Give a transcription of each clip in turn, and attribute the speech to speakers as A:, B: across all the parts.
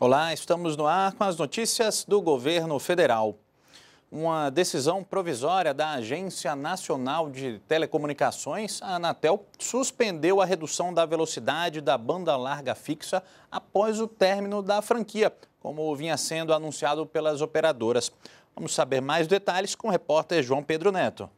A: Olá, estamos no ar com as notícias do governo federal. Uma decisão provisória da Agência Nacional de Telecomunicações, a Anatel, suspendeu a redução da velocidade da banda larga fixa após o término da franquia, como vinha sendo anunciado pelas operadoras. Vamos saber mais detalhes com o repórter João Pedro Neto.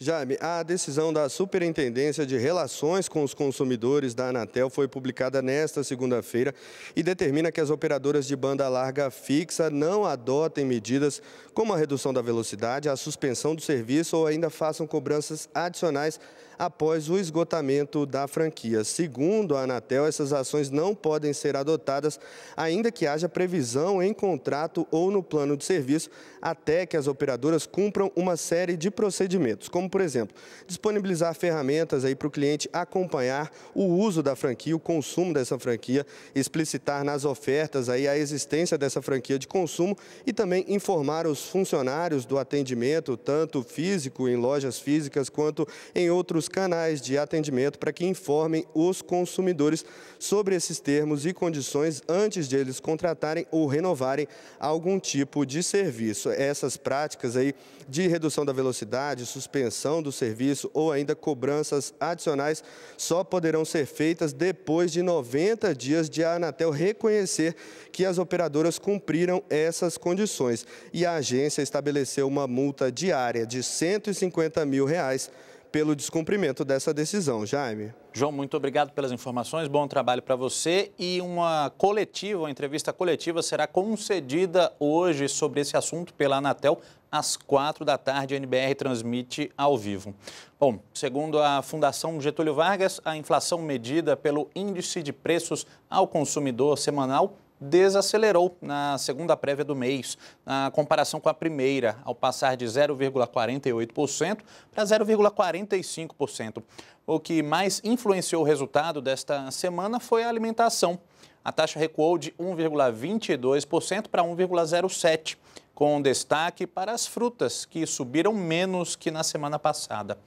B: Jaime, a decisão da Superintendência de Relações com os Consumidores da Anatel foi publicada nesta segunda-feira e determina que as operadoras de banda larga fixa não adotem medidas como a redução da velocidade, a suspensão do serviço ou ainda façam cobranças adicionais após o esgotamento da franquia. Segundo a Anatel, essas ações não podem ser adotadas, ainda que haja previsão em contrato ou no plano de serviço, até que as operadoras cumpram uma série de procedimentos, como, por exemplo, disponibilizar ferramentas aí para o cliente acompanhar o uso da franquia, o consumo dessa franquia, explicitar nas ofertas aí a existência dessa franquia de consumo e também informar os funcionários do atendimento, tanto físico em lojas físicas quanto em outros canais de atendimento para que informem os consumidores sobre esses termos e condições antes de eles contratarem ou renovarem algum tipo de serviço. Essas práticas aí de redução da velocidade, suspensão do serviço ou ainda cobranças adicionais só poderão ser feitas depois de 90 dias de a Anatel reconhecer que as operadoras cumpriram essas condições. E a agência estabeleceu uma multa diária de 150 mil reais pelo descumprimento dessa decisão. Jaime.
A: João, muito obrigado pelas informações, bom trabalho para você. E uma coletiva, uma entrevista coletiva será concedida hoje sobre esse assunto pela Anatel às quatro da tarde. A NBR transmite ao vivo. Bom, segundo a Fundação Getúlio Vargas, a inflação medida pelo Índice de Preços ao Consumidor Semanal desacelerou na segunda prévia do mês, na comparação com a primeira, ao passar de 0,48% para 0,45%. O que mais influenciou o resultado desta semana foi a alimentação. A taxa recuou de 1,22% para 1,07%, com destaque para as frutas, que subiram menos que na semana passada.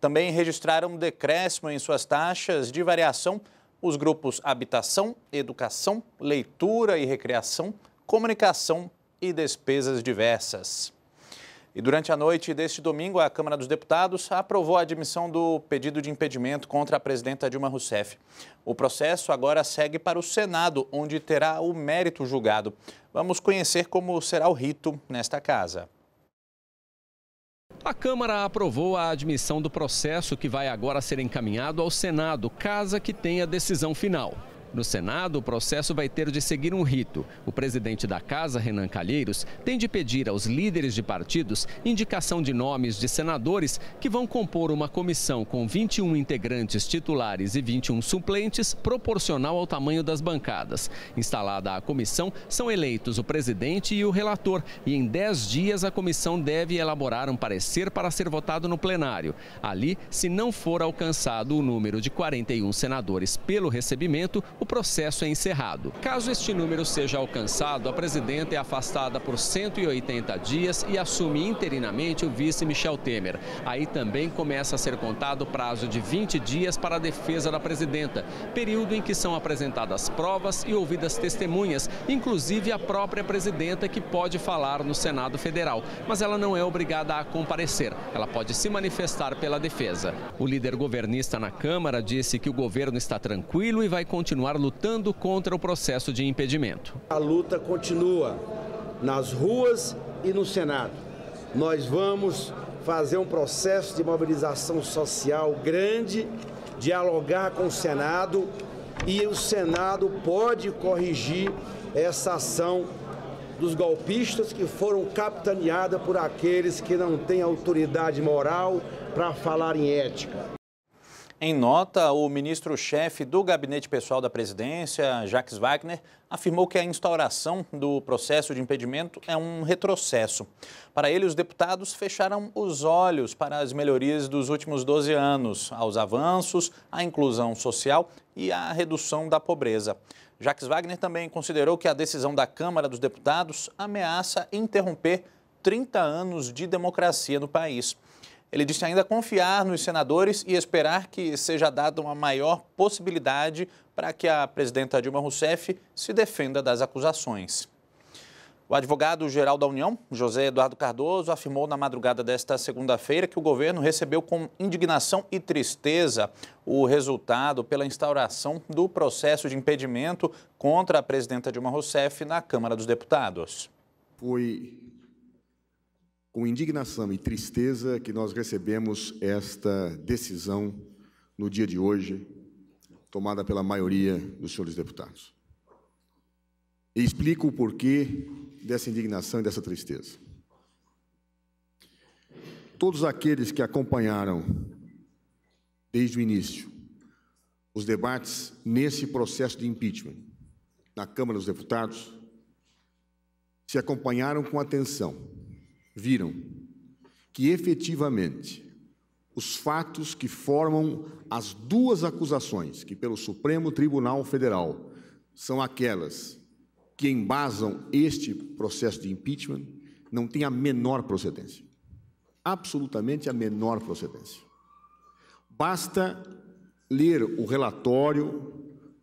A: Também registraram decréscimo em suas taxas de variação os grupos Habitação, Educação, Leitura e Recreação, Comunicação e Despesas Diversas. E durante a noite deste domingo, a Câmara dos Deputados aprovou a admissão do pedido de impedimento contra a presidenta Dilma Rousseff. O processo agora segue para o Senado, onde terá o mérito julgado. Vamos conhecer como será o rito nesta casa.
C: A Câmara aprovou a admissão do processo que vai agora ser encaminhado ao Senado, casa que tem a decisão final. No Senado, o processo vai ter de seguir um rito. O presidente da Casa, Renan Calheiros, tem de pedir aos líderes de partidos indicação de nomes de senadores que vão compor uma comissão com 21 integrantes titulares e 21 suplentes, proporcional ao tamanho das bancadas. Instalada a comissão, são eleitos o presidente e o relator, e em 10 dias a comissão deve elaborar um parecer para ser votado no plenário. Ali, se não for alcançado o número de 41 senadores pelo recebimento, o processo é encerrado. Caso este número seja alcançado, a presidenta é afastada por 180 dias e assume interinamente o vice Michel Temer. Aí também começa a ser contado o prazo de 20 dias para a defesa da presidenta, período em que são apresentadas provas e ouvidas testemunhas, inclusive a própria presidenta que pode falar no Senado Federal, mas ela não é obrigada a comparecer. Ela pode se manifestar pela defesa. O líder governista na Câmara disse que o governo está tranquilo e vai continuar continuar lutando contra o processo de impedimento.
B: A luta continua nas ruas e no Senado. Nós vamos fazer um processo de mobilização social grande, dialogar com o Senado e o Senado pode corrigir essa ação dos golpistas que foram capitaneada por aqueles que não têm autoridade moral para falar em ética.
A: Em nota, o ministro-chefe do Gabinete Pessoal da Presidência, Jacques Wagner, afirmou que a instauração do processo de impedimento é um retrocesso. Para ele, os deputados fecharam os olhos para as melhorias dos últimos 12 anos, aos avanços, à inclusão social e à redução da pobreza. Jacques Wagner também considerou que a decisão da Câmara dos Deputados ameaça interromper 30 anos de democracia no país. Ele disse ainda confiar nos senadores e esperar que seja dada uma maior possibilidade para que a presidenta Dilma Rousseff se defenda das acusações. O advogado-geral da União, José Eduardo Cardoso, afirmou na madrugada desta segunda-feira que o governo recebeu com indignação e tristeza o resultado pela instauração do processo de impedimento contra a presidenta Dilma Rousseff na Câmara dos Deputados. Foi
D: com indignação e tristeza que nós recebemos esta decisão no dia de hoje, tomada pela maioria dos senhores deputados. E explico o porquê dessa indignação e dessa tristeza. Todos aqueles que acompanharam desde o início os debates nesse processo de impeachment na Câmara dos Deputados se acompanharam com atenção viram que efetivamente os fatos que formam as duas acusações que, pelo Supremo Tribunal Federal, são aquelas que embasam este processo de impeachment, não têm a menor procedência. Absolutamente a menor procedência. Basta ler o relatório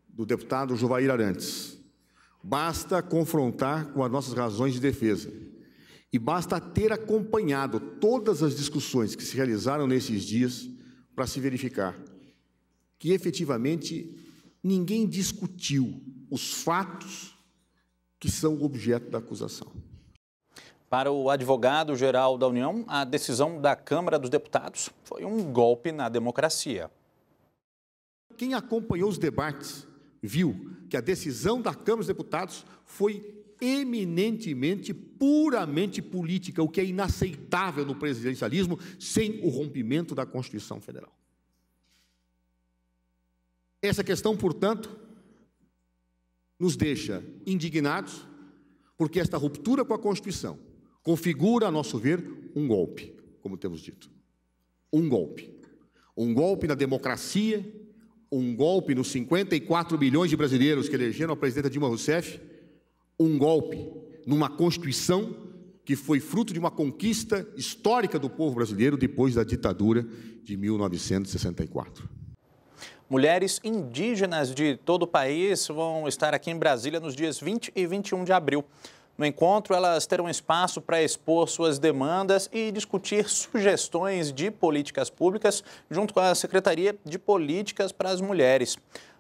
D: do deputado Juvair Arantes. Basta confrontar com as nossas razões de defesa. E basta ter acompanhado todas as discussões que se realizaram nesses dias para se verificar que efetivamente ninguém discutiu os fatos que são objeto da acusação.
A: Para o advogado-geral da União, a decisão da Câmara dos Deputados foi um golpe na democracia. Quem acompanhou os debates viu que a
D: decisão da Câmara dos Deputados foi eminentemente, puramente política, o que é inaceitável no presidencialismo sem o rompimento da Constituição Federal. Essa questão, portanto, nos deixa indignados, porque esta ruptura com a Constituição configura, a nosso ver, um golpe, como temos dito. Um golpe. Um golpe na democracia, um golpe nos 54 milhões de brasileiros que elegeram a presidenta Dilma Rousseff um golpe numa Constituição que foi fruto de uma conquista histórica do povo brasileiro depois da ditadura de 1964.
A: Mulheres indígenas de todo o país vão estar aqui em Brasília nos dias 20 e 21 de abril. No encontro, elas terão espaço para expor suas demandas e discutir sugestões de políticas públicas junto com a Secretaria de Políticas para as Mulheres.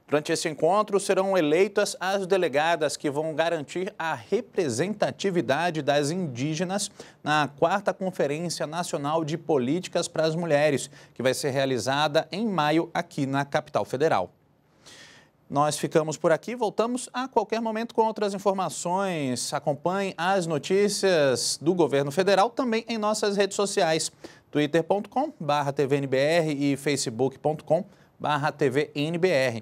A: Durante esse encontro, serão eleitas as delegadas que vão garantir a representatividade das indígenas na quarta Conferência Nacional de Políticas para as Mulheres, que vai ser realizada em maio aqui na capital federal. Nós ficamos por aqui, voltamos a qualquer momento com outras informações. Acompanhe as notícias do governo federal também em nossas redes sociais, twitter.com/tvnbr e facebook.com/tvnbr.